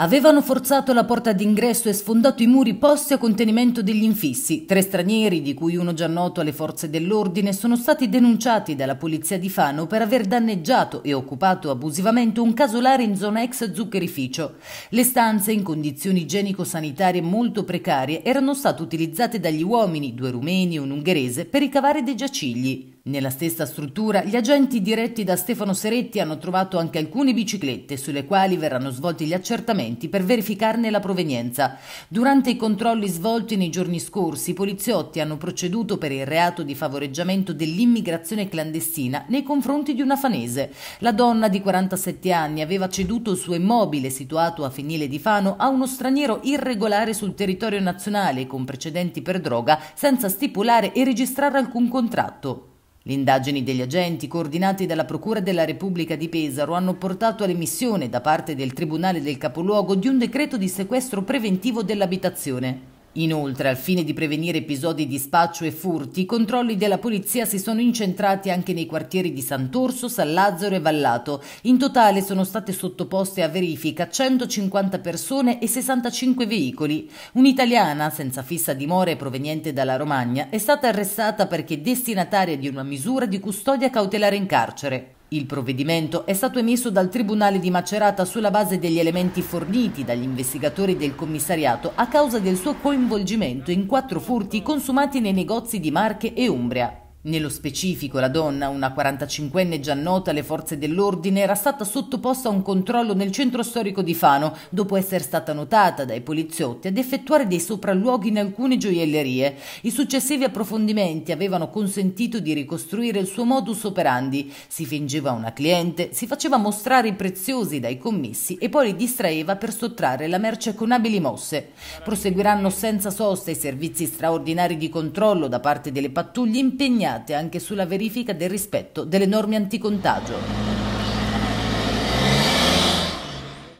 Avevano forzato la porta d'ingresso e sfondato i muri posti a contenimento degli infissi. Tre stranieri, di cui uno già noto alle forze dell'ordine, sono stati denunciati dalla polizia di Fano per aver danneggiato e occupato abusivamente un casolare in zona ex zuccherificio. Le stanze, in condizioni igienico-sanitarie molto precarie, erano state utilizzate dagli uomini, due rumeni e un ungherese, per ricavare dei giacigli. Nella stessa struttura gli agenti diretti da Stefano Seretti hanno trovato anche alcune biciclette sulle quali verranno svolti gli accertamenti per verificarne la provenienza. Durante i controlli svolti nei giorni scorsi i poliziotti hanno proceduto per il reato di favoreggiamento dell'immigrazione clandestina nei confronti di una fanese. La donna di 47 anni aveva ceduto il suo immobile situato a Fenile di Fano a uno straniero irregolare sul territorio nazionale con precedenti per droga senza stipulare e registrare alcun contratto. Le indagini degli agenti, coordinati dalla Procura della Repubblica di Pesaro, hanno portato all'emissione da parte del Tribunale del Capoluogo di un decreto di sequestro preventivo dell'abitazione. Inoltre, al fine di prevenire episodi di spaccio e furti, i controlli della polizia si sono incentrati anche nei quartieri di Sant'Orso, San Lazzaro e Vallato. In totale sono state sottoposte a verifica 150 persone e 65 veicoli. Un'italiana senza fissa dimora e proveniente dalla Romagna è stata arrestata perché destinataria di una misura di custodia cautelare in carcere. Il provvedimento è stato emesso dal Tribunale di Macerata sulla base degli elementi forniti dagli investigatori del commissariato a causa del suo coinvolgimento in quattro furti consumati nei negozi di Marche e Umbria. Nello specifico la donna, una 45enne già nota alle forze dell'ordine, era stata sottoposta a un controllo nel centro storico di Fano dopo essere stata notata dai poliziotti ad effettuare dei sopralluoghi in alcune gioiellerie. I successivi approfondimenti avevano consentito di ricostruire il suo modus operandi. Si fingeva una cliente, si faceva mostrare i preziosi dai commessi e poi li distraeva per sottrarre la merce con abili mosse. Proseguiranno senza sosta i servizi straordinari di controllo da parte delle pattuglie impegnate impegnate anche sulla verifica del rispetto delle norme anticontagio.